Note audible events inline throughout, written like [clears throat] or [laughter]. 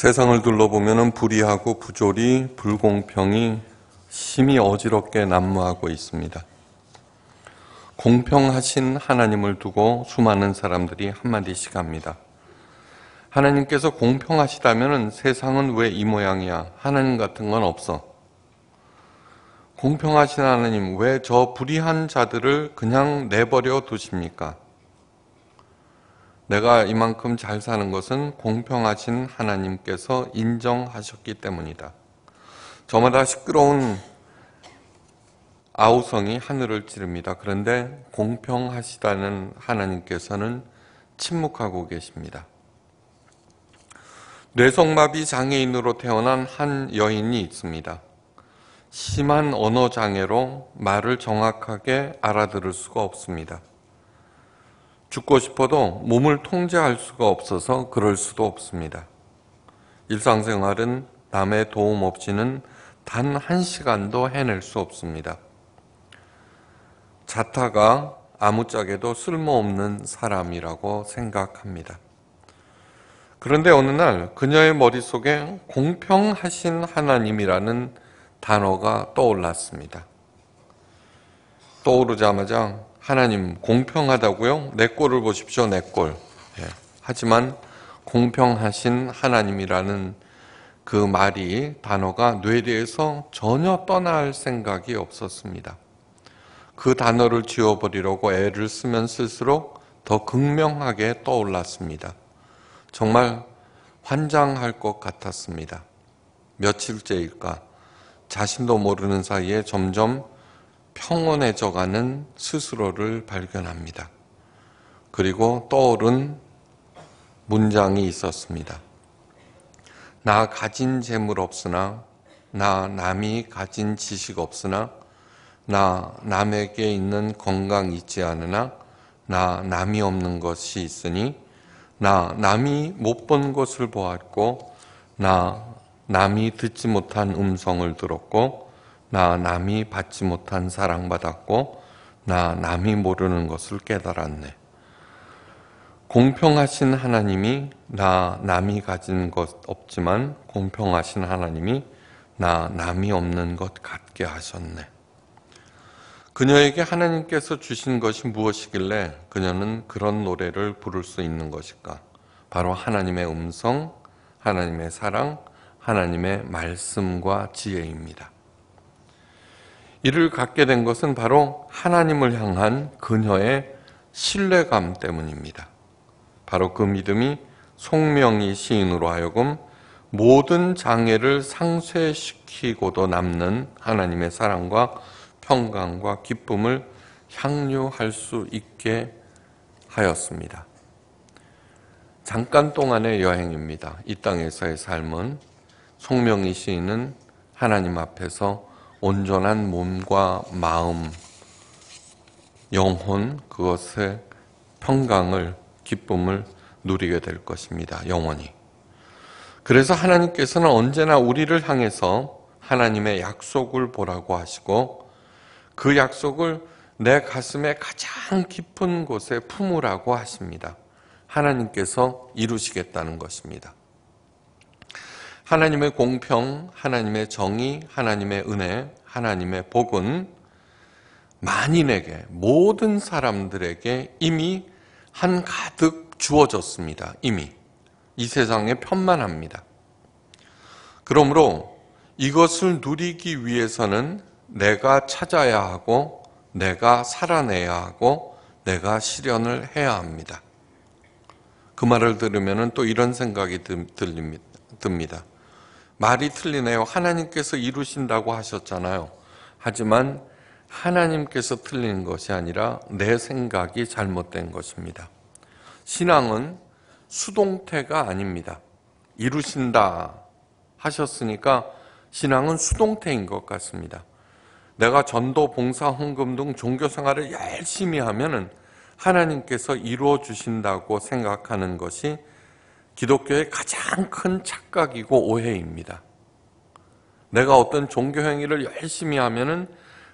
세상을 둘러보면 불의하고 부조리, 불공평이 심히 어지럽게 난무하고 있습니다. 공평하신 하나님을 두고 수많은 사람들이 한마디씩 합니다. 하나님께서 공평하시다면 세상은 왜 이 모양이야? 하나님 같은 건 없어. 공평하신 하나님, 왜 저 불의한 자들을 그냥 내버려 두십니까? 내가 이만큼 잘 사는 것은 공평하신 하나님께서 인정하셨기 때문이다. 저마다 시끄러운 아우성이 하늘을 찌릅니다. 그런데 공평하시다는 하나님께서는 침묵하고 계십니다. 뇌성마비 장애인으로 태어난 한 여인이 있습니다. 심한 언어 장애로 말을 정확하게 알아들을 수가 없습니다. 죽고 싶어도 몸을 통제할 수가 없어서 그럴 수도 없습니다. 일상생활은 남의 도움 없이는 단 한 시간도 해낼 수 없습니다. 자타가 아무짝에도 쓸모없는 사람이라고 생각합니다. 그런데 어느 날 그녀의 머릿속에 공평하신 하나님이라는 단어가 떠올랐습니다. 떠오르자마자 하나님 공평하다고요? 내 꼴을 보십시오, 내 꼴. 예. 하지만 공평하신 하나님이라는 그 말이 단어가 뇌리에서 전혀 떠날 생각이 없었습니다. 그 단어를 지워버리려고 애를 쓰면 쓸수록 더 극명하게 떠올랐습니다. 정말 환장할 것 같았습니다. 며칠째일까? 자신도 모르는 사이에 점점 평온해져가는 스스로를 발견합니다. 그리고 떠오른 문장이 있었습니다. 나 가진 재물 없으나, 나 남이 가진 지식 없으나, 나 남에게 있는 건강 있지 않으나, 나 남이 없는 것이 있으니, 나 남이 못 본 것을 보았고, 나 남이 듣지 못한 음성을 들었고, 나 남이 받지 못한 사랑받았고 나 남이 모르는 것을 깨달았네. 공평하신 하나님이 나 남이 가진 것 없지만 공평하신 하나님이 나 남이 없는 것 같게 하셨네. 그녀에게 하나님께서 주신 것이 무엇이길래 그녀는 그런 노래를 부를 수 있는 것일까? 바로 하나님의 음성, 하나님의 사랑, 하나님의 말씀과 지혜입니다. 이를 갖게 된 것은 바로 하나님을 향한 그녀의 신뢰감 때문입니다. 바로 그 믿음이 송명희 시인으로 하여금 모든 장애를 상쇄시키고도 남는 하나님의 사랑과 평강과 기쁨을 향유할 수 있게 하였습니다. 잠깐 동안의 여행입니다. 이 땅에서의 삶은 송명희 시인은 하나님 앞에서 온전한 몸과 마음, 영혼 그것의 평강을 기쁨을 누리게 될 것입니다. 영원히. 그래서 하나님께서는 언제나 우리를 향해서 하나님의 약속을 보라고 하시고 그 약속을 내 가슴의 가장 깊은 곳에 품으라고 하십니다. 하나님께서 이루시겠다는 것입니다. 하나님의 공평, 하나님의 정의, 하나님의 은혜, 하나님의 복은 만인에게, 모든 사람들에게 이미 한 가득 주어졌습니다. 이미. 이 세상에 편만합니다. 그러므로 이것을 누리기 위해서는 내가 찾아야 하고, 내가 살아내야 하고, 내가 실현을 해야 합니다. 그 말을 들으면 또 이런 생각이 듭니다. 말이 틀리네요. 하나님께서 이루신다고 하셨잖아요. 하지만 하나님께서 틀린 것이 아니라 내 생각이 잘못된 것입니다. 신앙은 수동태가 아닙니다. 이루신다 하셨으니까 신앙은 수동태인 것 같습니다. 내가 전도, 봉사, 헌금 등 종교 생활을 열심히 하면은 하나님께서 이루어 주신다고 생각하는 것이 기독교의 가장 큰 착각이고 오해입니다. 내가 어떤 종교 행위를 열심히 하면은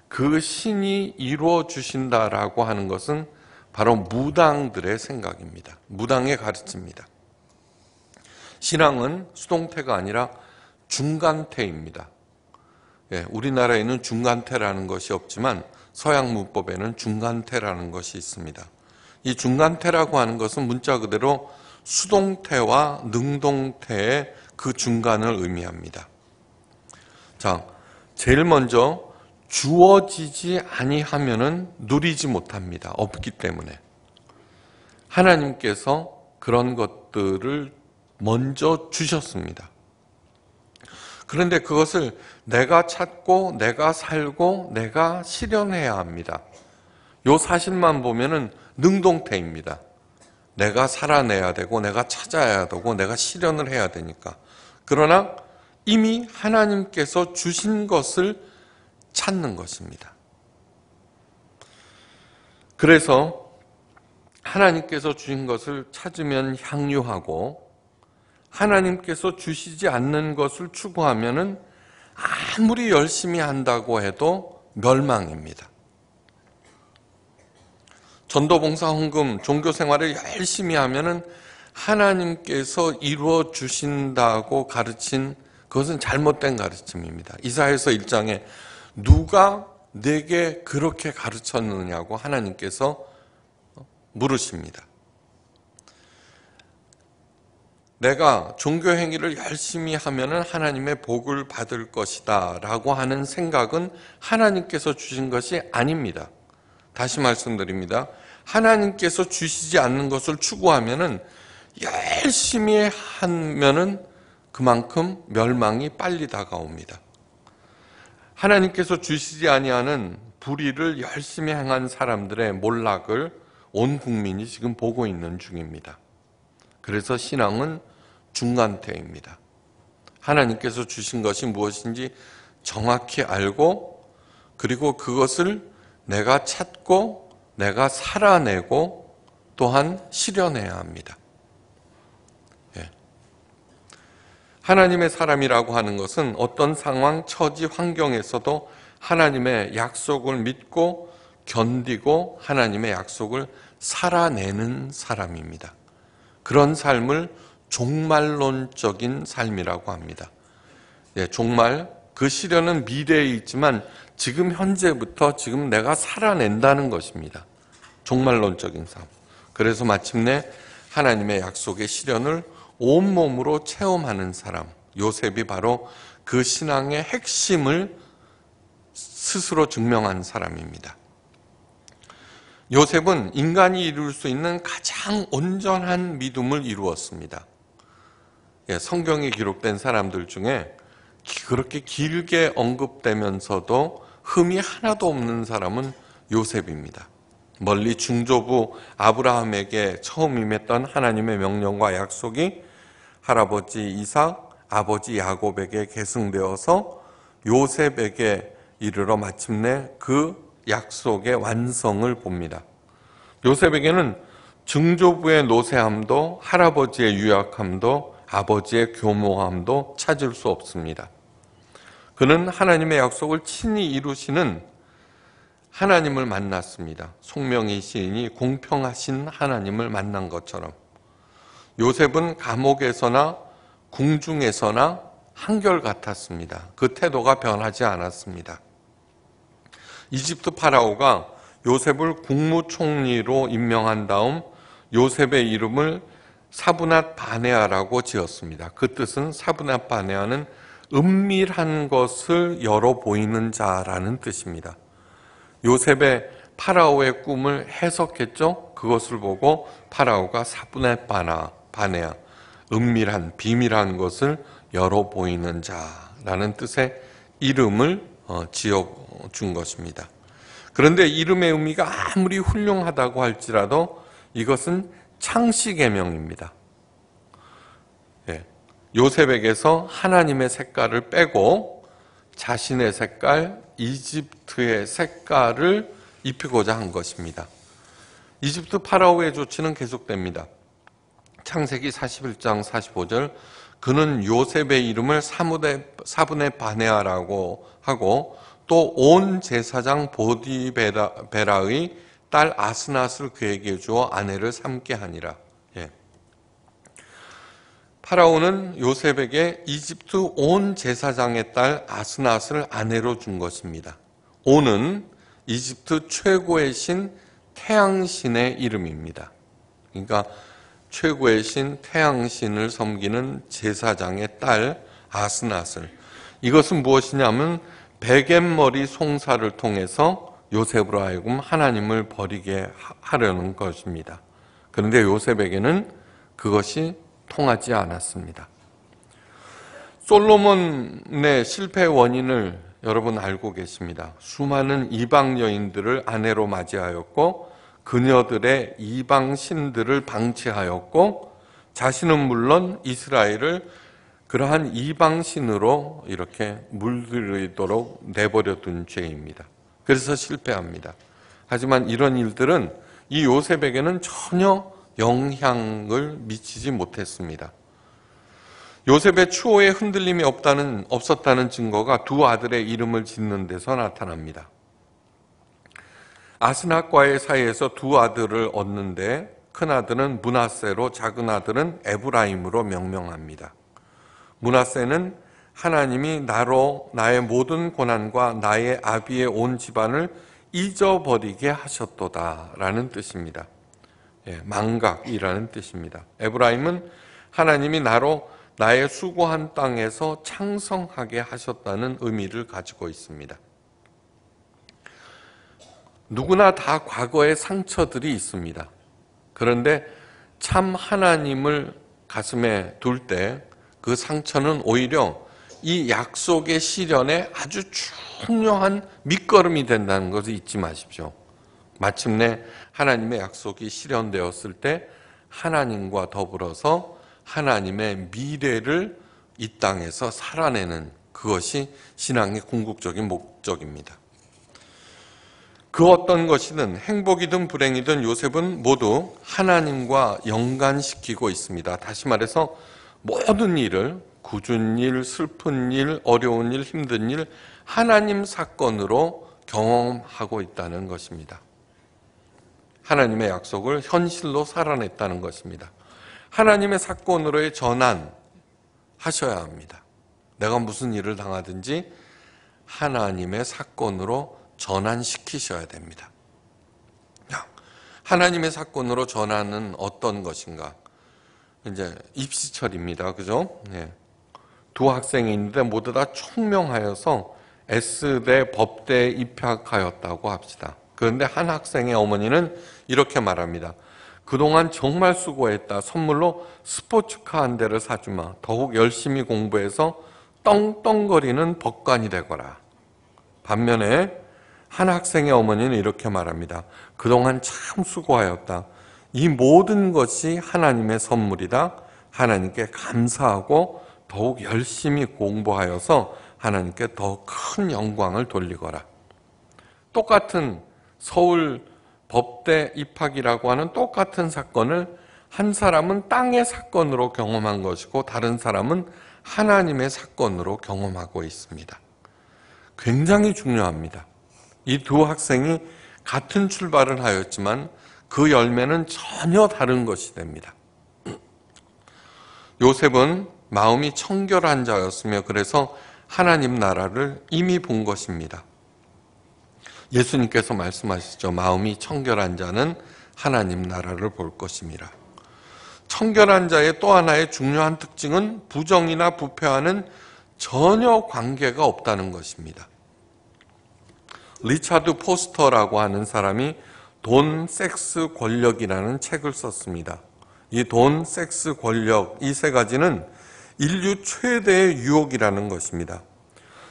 그 신이 이루어 주신다라고 하는 것은 바로 무당들의 생각입니다. 무당의 가르침입니다. 신앙은 수동태가 아니라 중간태입니다. 예, 우리나라에는 중간태라는 것이 없지만 서양 문법에는 중간태라는 것이 있습니다. 이 중간태라고 하는 것은 문자 그대로 수동태와 능동태의 그 중간을 의미합니다. 자, 제일 먼저 주어지지 아니하면은 누리지 못합니다. 없기 때문에. 하나님께서 그런 것들을 먼저 주셨습니다. 그런데 그것을 내가 찾고 내가 살고 내가 실현해야 합니다. 요 사실만 보면은 능동태입니다. 내가 살아내야 되고 내가 찾아야 되고 내가 실현을 해야 되니까. 그러나 이미 하나님께서 주신 것을 찾는 것입니다. 그래서 하나님께서 주신 것을 찾으면 향유하고 하나님께서 주시지 않는 것을 추구하면 아무리 열심히 한다고 해도 멸망입니다. 전도봉사 헌금, 종교 생활을 열심히 하면은 하나님께서 이루어 주신다고 가르친 그것은 잘못된 가르침입니다. 이사에서 1장에 누가 내게 그렇게 가르쳤느냐고 하나님께서 물으십니다. 내가 종교 행위를 열심히 하면은 하나님의 복을 받을 것이다라고 하는 생각은 하나님께서 주신 것이 아닙니다. 다시 말씀드립니다. 하나님께서 주시지 않는 것을 추구하면은 열심히 하면은 그만큼 멸망이 빨리 다가옵니다. 하나님께서 주시지 아니하는 불의를 열심히 행한 사람들의 몰락을 온 국민이 지금 보고 있는 중입니다. 그래서 신앙은 중간태입니다. 하나님께서 주신 것이 무엇인지 정확히 알고 그리고 그것을 내가 찾고 내가 살아내고 또한 실현해야 합니다. 예. 하나님의 사람이라고 하는 것은 어떤 상황, 처지, 환경에서도 하나님의 약속을 믿고 견디고 하나님의 약속을 살아내는 사람입니다. 그런 삶을 종말론적인 삶이라고 합니다. 예, 종말, 그 시련은 미래에 있지만 지금 현재부터 지금 내가 살아낸다는 것입니다. 종말론적인 삶. 그래서 마침내 하나님의 약속의 시련을 온몸으로 체험하는 사람. 요셉이 바로 그 신앙의 핵심을 스스로 증명한 사람입니다. 요셉은 인간이 이룰 수 있는 가장 온전한 믿음을 이루었습니다. 예, 성경에 기록된 사람들 중에 그렇게 길게 언급되면서도 흠이 하나도 없는 사람은 요셉입니다. 멀리 중조부 아브라함에게 처음 임했던 하나님의 명령과 약속이 할아버지 이삭, 아버지 야곱에게 계승되어서 요셉에게 이르러 마침내 그 약속의 완성을 봅니다. 요셉에게는 증조부의 노쇠함도 할아버지의 유약함도 아버지의 교모함도 찾을 수 없습니다. 그는 하나님의 약속을 친히 이루시는 하나님을 만났습니다. 송명희 시이 공평하신 하나님을 만난 것처럼 요셉은 감옥에서나 궁중에서나 한결 같았습니다. 그 태도가 변하지 않았습니다. 이집트 파라오가 요셉을 국무총리로 임명한 다음 요셉의 이름을 사부낫 바네아라고 지었습니다. 그 뜻은 사부낫 바네아는 은밀한 것을 열어 보이는 자라는 뜻입니다. 요셉의 파라오의 꿈을 해석했죠? 그것을 보고 파라오가 사분의 바나, 바네야, 은밀한, 비밀한 것을 열어 보이는 자라는 뜻의 이름을 어, 지어 준 것입니다. 그런데 이름의 의미가 아무리 훌륭하다고 할지라도 이것은 창시 개명입니다. 요셉에게서 하나님의 색깔을 빼고 자신의 색깔, 이집트의 색깔을 입히고자 한 것입니다. 이집트 파라오의 조치는 계속됩니다. 창세기 41장 45절 그는 요셉의 이름을 4분의 반에 하라고 하고 또 온 제사장 보디베라의 딸 아스낫을 그에게 주어 아내를 삼게 하니라. 파라오는 요셉에게 이집트 온 제사장의 딸 아스나스를 아내로 준 것입니다. 온은 이집트 최고의 신 태양신의 이름입니다. 그러니까 최고의 신 태양신을 섬기는 제사장의 딸 아스나슬. 이것은 무엇이냐면 베갯머리 송사를 통해서 요셉으로 하여금 하나님을 버리게 하려는 것입니다. 그런데 요셉에게는 그것이 통하지 않았습니다. 솔로몬의 실패 원인을 여러분 알고 계십니다. 수많은 이방 여인들을 아내로 맞이하였고 그녀들의 이방 신들을 방치하였고 자신은 물론 이스라엘을 그러한 이방 신으로 이렇게 물들이도록 내버려 둔 죄입니다. 그래서 실패합니다. 하지만 이런 일들은 이 요셉에게는 전혀 영향을 미치지 못했습니다. 요셉의 추호에 흔들림이 없다는, 없었다는 증거가 두 아들의 이름을 짓는 데서 나타납니다. 아스낙과의 사이에서 두 아들을 얻는데 큰 아들은 문하세로 작은 아들은 에브라임으로 명명합니다. 문하세는 하나님이 나로 나의 모든 고난과 나의 아비의 온 집안을 잊어버리게 하셨도다라는 뜻입니다. 예, 망각이라는 뜻입니다. 에브라임은 하나님이 나로 나의 수고한 땅에서 창성하게 하셨다는 의미를 가지고 있습니다. 누구나 다 과거의 상처들이 있습니다. 그런데 참 하나님을 가슴에 둘 때 그 상처는 오히려 이 약속의 실현에 아주 중요한 밑거름이 된다는 것을 잊지 마십시오. 마침내 하나님의 약속이 실현되었을 때 하나님과 더불어서 하나님의 미래를 이 땅에서 살아내는 그것이 신앙의 궁극적인 목적입니다. 그 어떤 것이든 행복이든 불행이든 요셉은 모두 하나님과 연관시키고 있습니다. 다시 말해서 모든 일을 굳은 일, 슬픈 일, 어려운 일, 힘든 일 하나님 사건으로 경험하고 있다는 것입니다. 하나님의 약속을 현실로 살아냈다는 것입니다. 하나님의 사건으로의 전환하셔야 합니다. 내가 무슨 일을 당하든지 하나님의 사건으로 전환시키셔야 됩니다. 하나님의 사건으로 전환은 어떤 것인가? 이제 입시철입니다. 그죠? 예. 두 학생이 있는데 모두 다 총명하여서 S대 법대에 입학하였다고 합시다. 그런데 한 학생의 어머니는 이렇게 말합니다. 그동안 정말 수고했다. 선물로 스포츠카 한 대를 사주마. 더욱 열심히 공부해서 떵떵거리는 법관이 되거라. 반면에 한 학생의 어머니는 이렇게 말합니다. 그동안 참 수고하였다. 이 모든 것이 하나님의 선물이다. 하나님께 감사하고 더욱 열심히 공부하여서 하나님께 더 큰 영광을 돌리거라. 똑같은 서울 법대 입학이라고 하는 똑같은 사건을 한 사람은 땅의 사건으로 경험한 것이고 다른 사람은 하나님의 사건으로 경험하고 있습니다. 굉장히 중요합니다. 이 두 학생이 같은 출발을 하였지만 그 열매는 전혀 다른 것이 됩니다. [clears throat] 요셉은 마음이 청결한 자였으며 그래서 하나님 나라를 이미 본 것입니다. 예수님께서 말씀하시죠. 마음이 청결한 자는 하나님 나라를 볼 것입니다. 청결한 자의 또 하나의 중요한 특징은 부정이나 부패와는 전혀 관계가 없다는 것입니다. 리차드 포스터라고 하는 사람이 돈, 섹스, 권력이라는 책을 썼습니다. 이 돈, 섹스, 권력, 이 세 가지는 인류 최대의 유혹이라는 것입니다.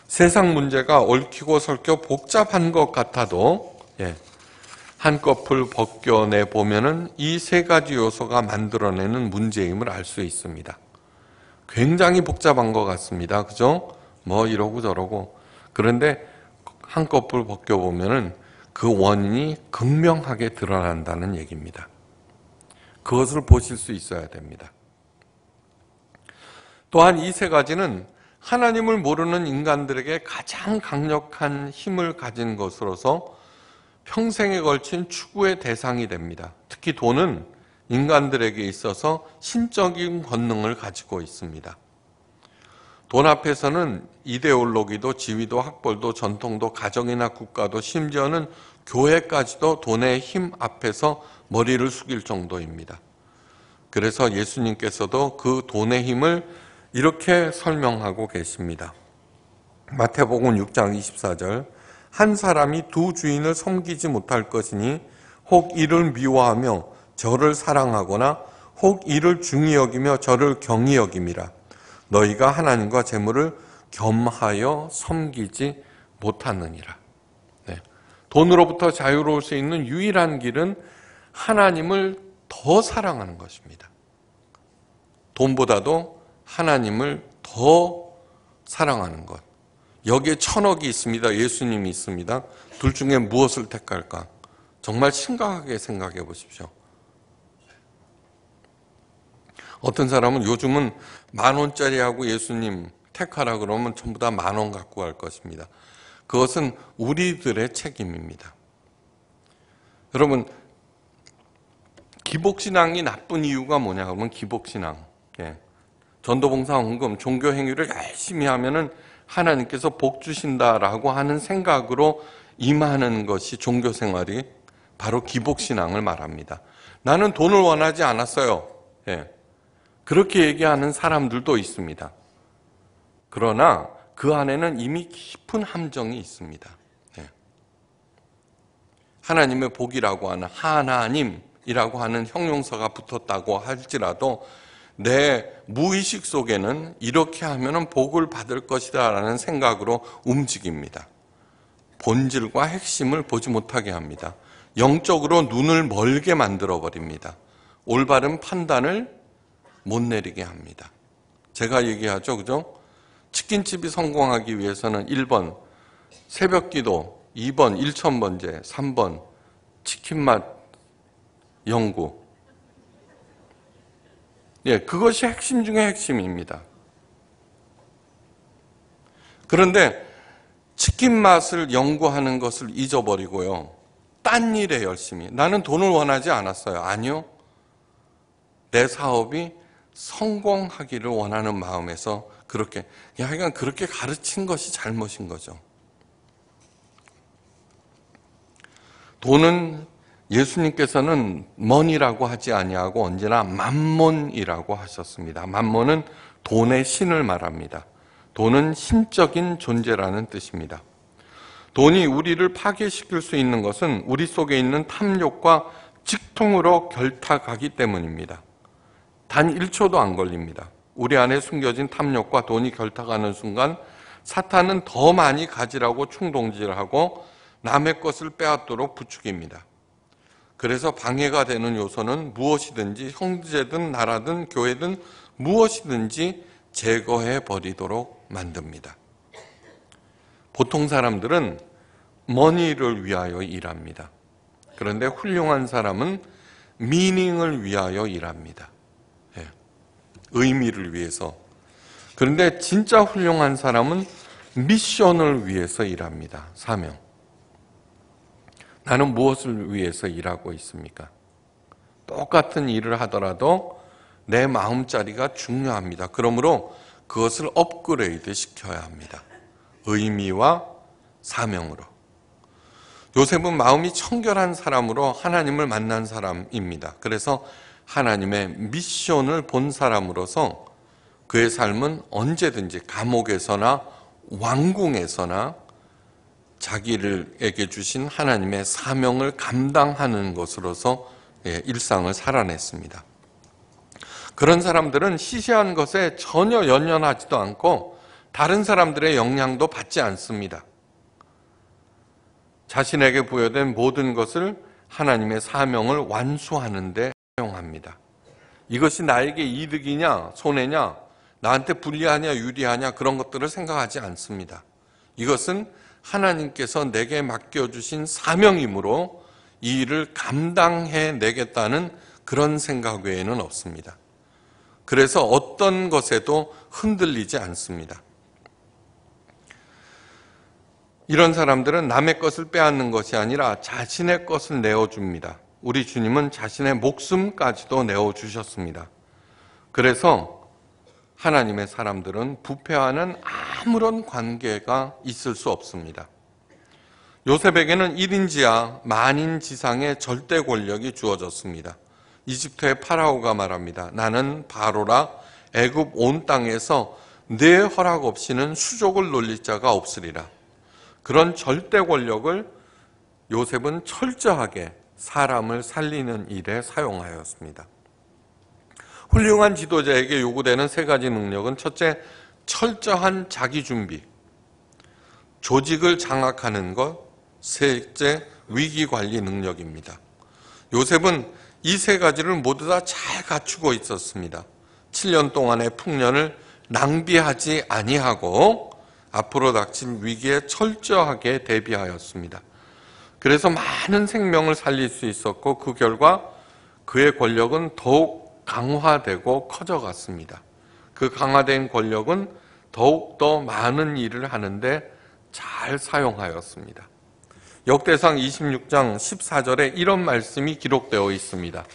세상 문제가 얽히고 설켜 복잡한 것 같아도 예, 한꺼풀 벗겨내 보면은 이 세 가지 요소가 만들어내는 문제임을 알 수 있습니다. 굉장히 복잡한 것 같습니다. 그죠? 뭐 이러고 저러고 그런데 한꺼풀 벗겨 보면은 그 원인이 극명하게 드러난다는 얘기입니다. 그것을 보실 수 있어야 됩니다. 또한 이 세 가지는 하나님을 모르는 인간들에게 가장 강력한 힘을 가진 것으로서 평생에 걸친 추구의 대상이 됩니다. 특히 돈은 인간들에게 있어서 신적인 권능을 가지고 있습니다. 돈 앞에서는 이데올로기도 지위도 학벌도 전통도 가정이나 국가도 심지어는 교회까지도 돈의 힘 앞에서 머리를 숙일 정도입니다. 그래서 예수님께서도 그 돈의 힘을 이렇게 설명하고 계십니다. 마태복음 6장 24절 한 사람이 두 주인을 섬기지 못할 것이니 혹 이를 미워하며 저를 사랑하거나 혹 이를 중히 여기며 저를 경히 여김이라 너희가 하나님과 재물을 겸하여 섬기지 못하느니라. 네. 돈으로부터 자유로울 수 있는 유일한 길은 하나님을 더 사랑하는 것입니다. 돈보다도 하나님을 더 사랑하는 것. 여기에 천억이 있습니다. 예수님이 있습니다. 둘 중에 무엇을 택할까? 정말 심각하게 생각해 보십시오. 어떤 사람은 요즘은 만 원짜리 하고 예수님 택하라 그러면 전부 다 만 원 갖고 갈 것입니다. 그것은 우리들의 책임입니다. 여러분 기복신앙이 나쁜 이유가 뭐냐 그러면 기복신앙 예. 전도봉사 헌금, 종교 행위를 열심히 하면은 하나님께서 복 주신다라고 하는 생각으로 임하는 것이 종교 생활이 바로 기복신앙을 말합니다. 나는 돈을 원하지 않았어요. 예. 그렇게 얘기하는 사람들도 있습니다. 그러나 그 안에는 이미 깊은 함정이 있습니다. 예. 하나님의 복이라고 하는 하나님이라고 하는 형용사가 붙었다고 할지라도 내 무의식 속에는 이렇게 하면 복을 받을 것이다 라는 생각으로 움직입니다. 본질과 핵심을 보지 못하게 합니다. 영적으로 눈을 멀게 만들어버립니다. 올바른 판단을 못 내리게 합니다. 제가 얘기하죠, 그죠? 치킨집이 성공하기 위해서는 1번 새벽 기도, 2번 1천번제, 3번 치킨맛 연구, 예, 그것이 핵심 중의 핵심입니다. 그런데 치킨 맛을 연구하는 것을 잊어버리고요. 딴 일에 열심히. 나는 돈을 원하지 않았어요. 아니요. 내 사업이 성공하기를 원하는 마음에서 그렇게, 하여간 그렇게 가르친 것이 잘못인 거죠. 돈은 예수님께서는 먼이라고 하지 아니하고 언제나 만몬이라고 하셨습니다. 만몬은 돈의 신을 말합니다. 돈은 신적인 존재라는 뜻입니다. 돈이 우리를 파괴시킬 수 있는 것은 우리 속에 있는 탐욕과 직통으로 결탁하기 때문입니다. 단 1초도 안 걸립니다. 우리 안에 숨겨진 탐욕과 돈이 결탁하는 순간 사탄은 더 많이 가지라고 충동질하고 남의 것을 빼앗도록 부추깁니다. 그래서 방해가 되는 요소는 무엇이든지 형제든 나라든 교회든 무엇이든지 제거해 버리도록 만듭니다. 보통 사람들은 머니를 위하여 일합니다. 그런데 훌륭한 사람은 미닝을 위하여 일합니다. 예. 의미를 위해서. 그런데 진짜 훌륭한 사람은 미션을 위해서 일합니다. 사명. 나는 무엇을 위해서 일하고 있습니까? 똑같은 일을 하더라도 내 마음자리가 중요합니다. 그러므로 그것을 업그레이드 시켜야 합니다. 의미와 사명으로. 요셉은 마음이 청결한 사람으로 하나님을 만난 사람입니다. 그래서 하나님의 미션을 본 사람으로서 그의 삶은 언제든지 감옥에서나 왕궁에서나 자기를에게 주신 하나님의 사명을 감당하는 것으로서 예, 일상을 살아냈습니다. 그런 사람들은 시시한 것에 전혀 연연하지도 않고 다른 사람들의 영향도 받지 않습니다. 자신에게 부여된 모든 것을 하나님의 사명을 완수하는데 사용합니다. 이것이 나에게 이득이냐, 손해냐, 나한테 불리하냐, 유리하냐, 그런 것들을 생각하지 않습니다. 이것은 하나님께서 내게 맡겨주신 사명이므로 이 일을 감당해 내겠다는 그런 생각 외에는 없습니다. 그래서 어떤 것에도 흔들리지 않습니다. 이런 사람들은 남의 것을 빼앗는 것이 아니라 자신의 것을 내어줍니다. 우리 주님은 자신의 목숨까지도 내어주셨습니다. 그래서 하나님의 사람들은 부패와는 아무런 관계가 있을 수 없습니다. 요셉에게는 1인지야 만인 지상의 절대 권력이 주어졌습니다. 이집트의 파라오가 말합니다. 나는 바로라 애굽 온 땅에서 내 허락 없이는 수족을 놀릴 자가 없으리라. 그런 절대 권력을 요셉은 철저하게 사람을 살리는 일에 사용하였습니다. 훌륭한 지도자에게 요구되는 세 가지 능력은 첫째, 철저한 자기 준비, 조직을 장악하는 것, 셋째, 위기 관리 능력입니다. 요셉은 이 세 가지를 모두 다 잘 갖추고 있었습니다. 7년 동안의 풍년을 낭비하지 아니하고 앞으로 닥친 위기에 철저하게 대비하였습니다. 그래서 많은 생명을 살릴 수 있었고 그 결과 그의 권력은 더욱 강화되고 커져갔습니다. 그 강화된 권력은 더욱더 많은 일을 하는데 잘 사용하였습니다. 역대상 26장 14절에 이런 말씀이 기록되어 있습니다.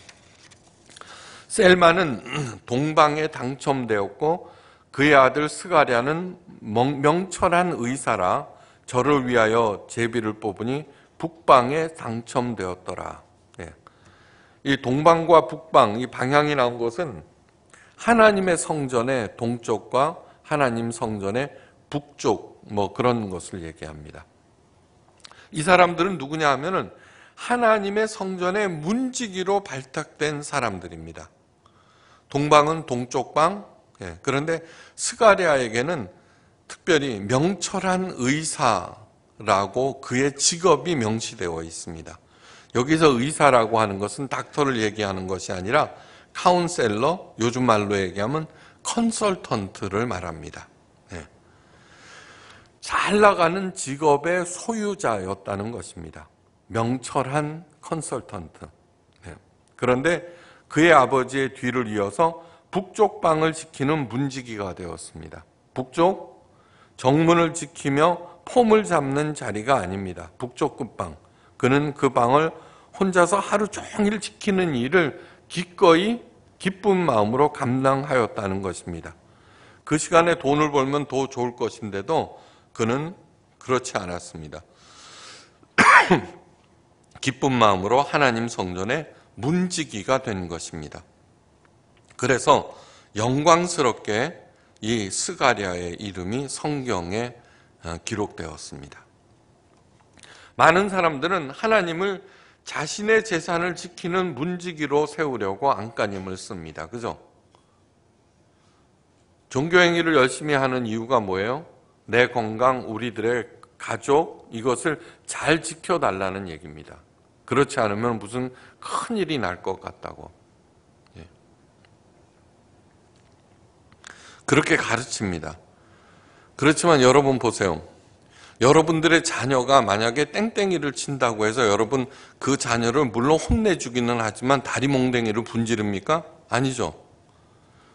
셀마는 [clears throat] 동방에 당첨되었고 그의 아들 스가랴는 명철한 의사라 저를 위하여 제비를 뽑으니 북방에 당첨되었더라. 이 동방과 북방 이 방향이 나온 것은 하나님의 성전의 동쪽과 하나님 성전의 북쪽 뭐 그런 것을 얘기합니다. 이 사람들은 누구냐 하면은 하나님의 성전의 문지기로 발탁된 사람들입니다. 동방은 동쪽 방, 예, 그런데 스가리아에게는 특별히 명철한 의사라고 그의 직업이 명시되어 있습니다. 여기서 의사라고 하는 것은 닥터를 얘기하는 것이 아니라 카운셀러, 요즘 말로 얘기하면 컨설턴트를 말합니다. 네. 잘 나가는 직업의 소유자였다는 것입니다. 명철한 컨설턴트. 네. 그런데 그의 아버지의 뒤를 이어서 북쪽 방을 지키는 문지기가 되었습니다. 북쪽 정문을 지키며 폼을 잡는 자리가 아닙니다. 북쪽 끝방. 그는 그 방을 혼자서 하루 종일 지키는 일을 기꺼이 기쁜 마음으로 감당하였다는 것입니다. 그 시간에 돈을 벌면 더 좋을 것인데도 그는 그렇지 않았습니다. [clears throat] 기쁜 마음으로 하나님 성전에 문지기가 된 것입니다. 그래서 영광스럽게 이 스가랴의 이름이 성경에 어, 기록되었습니다. 많은 사람들은 하나님을 자신의 재산을 지키는 문지기로 세우려고 안간힘을 씁니다. 그죠? 종교행위를 열심히 하는 이유가 뭐예요? 내 건강, 우리들의 가족, 이것을 잘 지켜달라는 얘기입니다. 그렇지 않으면 무슨 큰일이 날 것 같다고. 예. 그렇게 가르칩니다. 그렇지만 여러분 보세요. 여러분들의 자녀가 만약에 땡땡이를 친다고 해서 여러분 그 자녀를 물론 혼내주기는 하지만 다리몽댕이를 분지릅니까? 아니죠.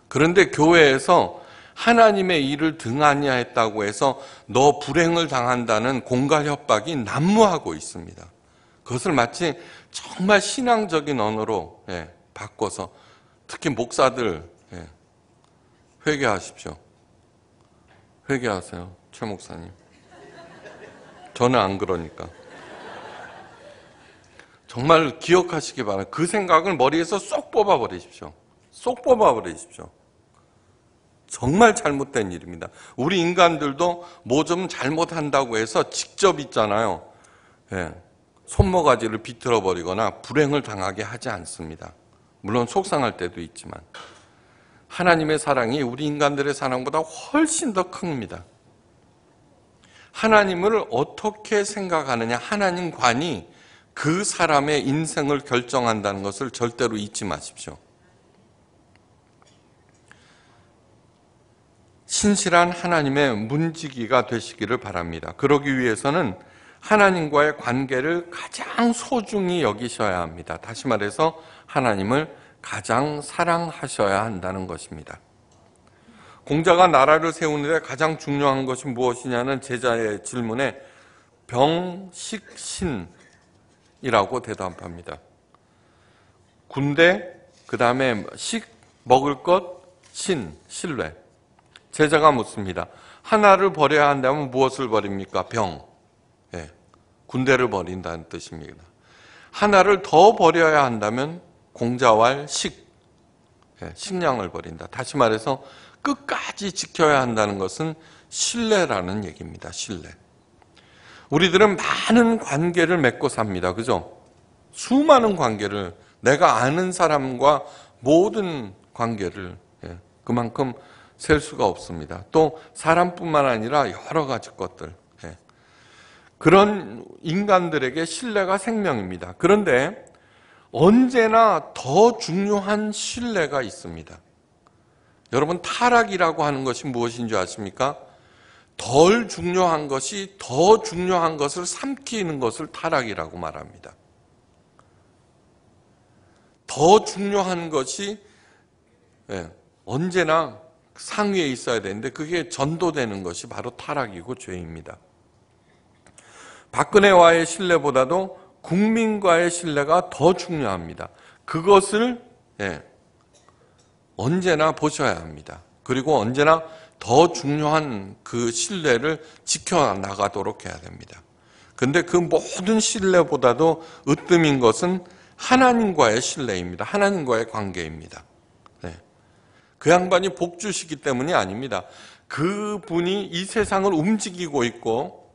그런데 교회에서 하나님의 일을 등하냐 했다고 해서 너 불행을 당한다는 공갈 협박이 난무하고 있습니다. 그것을 마치 정말 신앙적인 언어로 예, 바꿔서 특히 목사들 예, 회개하십시오. 회개하세요. 최 목사님. 저는 안 그러니까. 정말 기억하시기 바랍니다. 그 생각을 머리에서 쏙 뽑아버리십시오. 쏙 뽑아버리십시오. 정말 잘못된 일입니다. 우리 인간들도 뭐 좀 잘못한다고 해서 직접 있잖아요. 예, 손모가지를 비틀어 버리거나 불행을 당하게 하지 않습니다. 물론 속상할 때도 있지만 하나님의 사랑이 우리 인간들의 사랑보다 훨씬 더 큽니다. 하나님을 어떻게 생각하느냐, 하나님관이 그 사람의 인생을 결정한다는 것을 절대로 잊지 마십시오. 신실한 하나님의 문지기가 되시기를 바랍니다. 그러기 위해서는 하나님과의 관계를 가장 소중히 여기셔야 합니다. 다시 말해서 하나님을 가장 사랑하셔야 한다는 것입니다. 공자가 나라를 세우는데 가장 중요한 것이 무엇이냐는 제자의 질문에 병식신이라고 대답합니다. 군대, 그 다음에 식, 먹을 것, 신, 신뢰. 제자가 묻습니다. 하나를 버려야 한다면 무엇을 버립니까? 병. 예. 군대를 버린다는 뜻입니다. 하나를 더 버려야 한다면 공자왈 식, 예, 식량을 버린다. 다시 말해서 끝까지 지켜야 한다는 것은 신뢰라는 얘기입니다. 신뢰. 우리들은 많은 관계를 맺고 삽니다. 그죠? 수많은 관계를 내가 아는 사람과 모든 관계를 예, 그만큼 셀 수가 없습니다. 또 사람뿐만 아니라 여러 가지 것들. 예. 그런 인간들에게 신뢰가 생명입니다. 그런데 언제나 더 중요한 신뢰가 있습니다. 여러분, 타락이라고 하는 것이 무엇인 줄 아십니까? 덜 중요한 것이 더 중요한 것을 삼키는 것을 타락이라고 말합니다. 더 중요한 것이 예, 언제나 상위에 있어야 되는데 그게 전도되는 것이 바로 타락이고 죄입니다. 박근혜와의 신뢰보다도 국민과의 신뢰가 더 중요합니다. 그것을 예, 언제나 보셔야 합니다. 그리고 언제나 더 중요한 그 신뢰를 지켜나가도록 해야 됩니다. 근데 그 모든 신뢰보다도 으뜸인 것은 하나님과의 신뢰입니다. 하나님과의 관계입니다. 네. 그 양반이 복 주시기 때문이 아닙니다. 그분이 이 세상을 움직이고 있고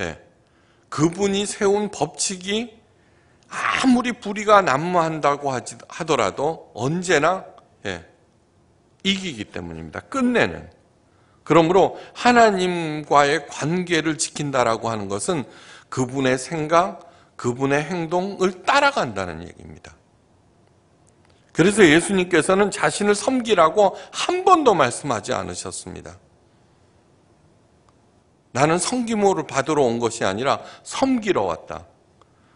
예. 그분이 세운 법칙이 아무리 불의가 난무한다고 하더라도 언제나 예, 이기기 때문입니다. 끝내는. 그러므로 하나님과의 관계를 지킨다라고 하는 것은 그분의 생각, 그분의 행동을 따라간다는 얘기입니다. 그래서 예수님께서는 자신을 섬기라고 한 번도 말씀하지 않으셨습니다. 나는 성기모를 받으러 온 것이 아니라 섬기러 왔다.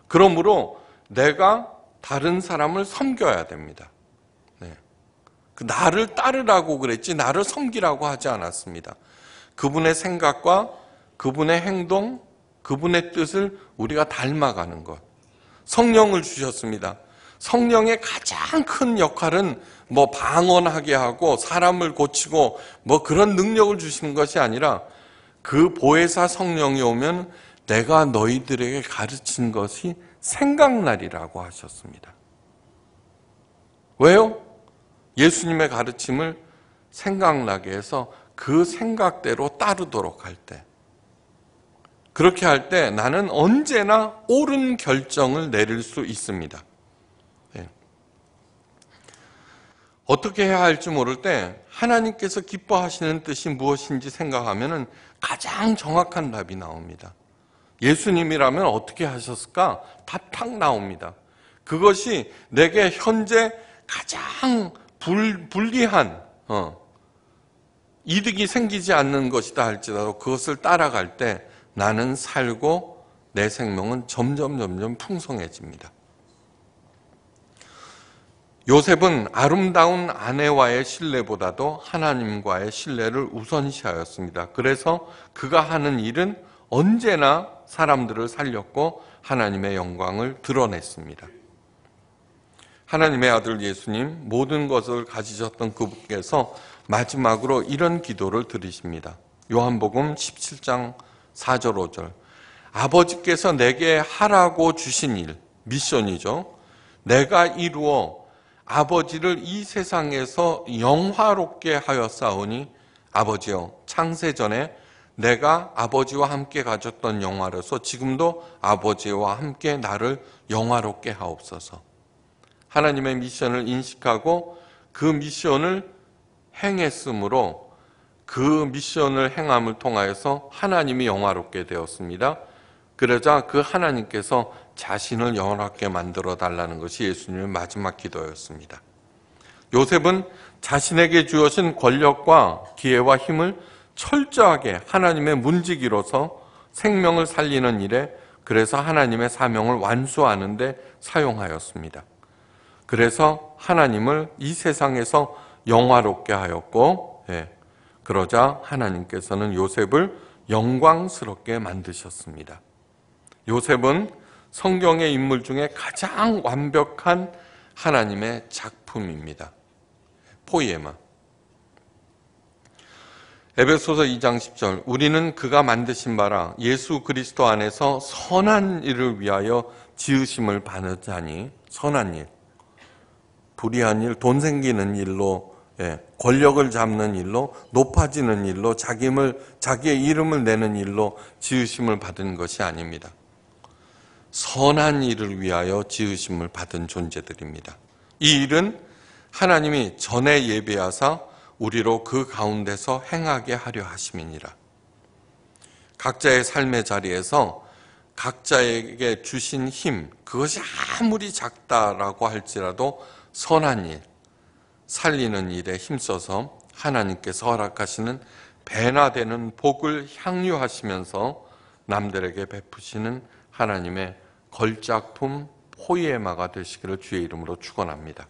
그러므로 내가 다른 사람을 섬겨야 됩니다. 네. 그 나를 따르라고 그랬지 나를 섬기라고 하지 않았습니다. 그분의 생각과 그분의 행동, 그분의 뜻을 우리가 닮아가는 것. 성령을 주셨습니다. 성령의 가장 큰 역할은 뭐 방언하게 하고 사람을 고치고 뭐 그런 능력을 주시는 것이 아니라 그 보혜사 성령이 오면 내가 너희들에게 가르친 것이 생각날이라고 하셨습니다. 왜요? 예수님의 가르침을 생각나게 해서 그 생각대로 따르도록 할 때. 그렇게 할 때 나는 언제나 옳은 결정을 내릴 수 있습니다. 네. 어떻게 해야 할지 모를 때 하나님께서 기뻐하시는 뜻이 무엇인지 생각하면은 가장 정확한 답이 나옵니다. 예수님이라면 어떻게 하셨을까? 답 탁 나옵니다. 그것이 내게 현재 가장 불, 불리한, 어, 이득이 생기지 않는 것이다 할지라도 그것을 따라갈 때 나는 살고 내 생명은 점점 점점 풍성해집니다. 요셉은 아름다운 아내와의 신뢰보다도 하나님과의 신뢰를 우선시하였습니다. 그래서 그가 하는 일은 언제나 사람들을 살렸고 하나님의 영광을 드러냈습니다. 하나님의 아들 예수님 모든 것을 가지셨던 그분께서 마지막으로 이런 기도를 드리십니다. 요한복음 17장 4절 5절. 아버지께서 내게 하라고 주신 일, 미션이죠. 내가 이루어 아버지를 이 세상에서 영화롭게 하였사오니 아버지여 창세전에 내가 아버지와 함께 가졌던 영화로서 지금도 아버지와 함께 나를 영화롭게 하옵소서. 하나님의 미션을 인식하고 그 미션을 행했으므로 그 미션을 행함을 통하여서 하나님이 영화롭게 되었습니다. 그러자 그 하나님께서 자신을 영원하게 만들어 달라는 것이 예수님의 마지막 기도였습니다. 요셉은 자신에게 주어진 권력과 기회와 힘을 철저하게 하나님의 문지기로서 생명을 살리는 일에 그래서 하나님의 사명을 완수하는데 사용하였습니다. 그래서 하나님을 이 세상에서 영화롭게 하였고, 예, 그러자 하나님께서는 요셉을 영광스럽게 만드셨습니다. 요셉은 성경의 인물 중에 가장 완벽한 하나님의 작품입니다. 포이에마. 에베소서 2장 10절 우리는 그가 만드신 바라 예수 그리스도 안에서 선한 일을 위하여 지으심을 받으자니 선한 일, 불의한 일, 돈 생기는 일로 예, 권력을 잡는 일로 높아지는 일로 자기 자기의 이름을 내는 일로 지으심을 받은 것이 아닙니다. 선한 일을 위하여 지으심을 받은 존재들입니다. 이 일은 하나님이 전에 예배하사 우리로 그 가운데서 행하게 하려 하심이니라. 각자의 삶의 자리에서 각자에게 주신 힘, 그것이 아무리 작다라고 할지라도 선한 일, 살리는 일에 힘써서 하나님께서 허락하시는 배나 되는 복을 향유하시면서 남들에게 베푸시는 하나님의 걸작품 포이에마가 되시기를 주의 이름으로 축원합니다.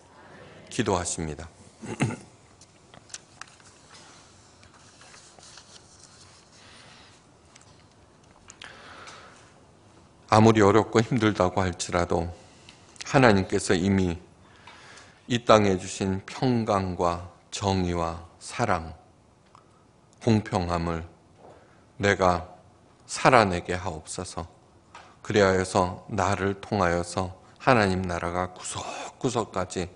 기도하십니다. [clears throat] 아무리 어렵고 힘들다고 할지라도 하나님께서 이미 이 땅에 주신 평강과 정의와 사랑, 공평함을 내가 살아내게 하옵소서. 그리하여서 나를 통하여서 하나님 나라가 구석구석까지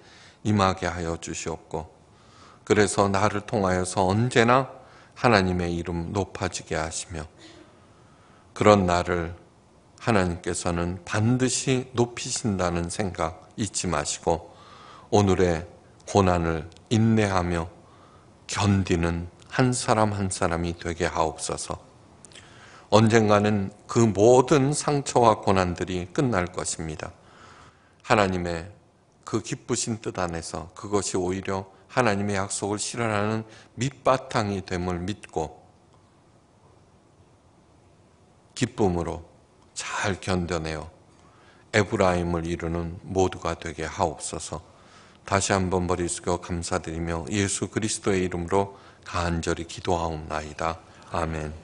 임하게 하여 주시옵고 그래서 나를 통하여서 언제나 하나님의 이름 높아지게 하시며 그런 나를 하나님께서는 반드시 높이신다는 생각 잊지 마시고 오늘의 고난을 인내하며 견디는 한 사람 한 사람이 되게 하옵소서. 언젠가는 그 모든 상처와 고난들이 끝날 것입니다. 하나님의 그 기쁘신 뜻 안에서 그것이 오히려 하나님의 약속을 실현하는 밑바탕이 됨을 믿고 기쁨으로 잘 견뎌내어 에브라임을 이루는 모두가 되게 하옵소서. 다시 한번 머리 숙여 감사드리며 예수 그리스도의 이름으로 간절히 기도하옵나이다. 아멘.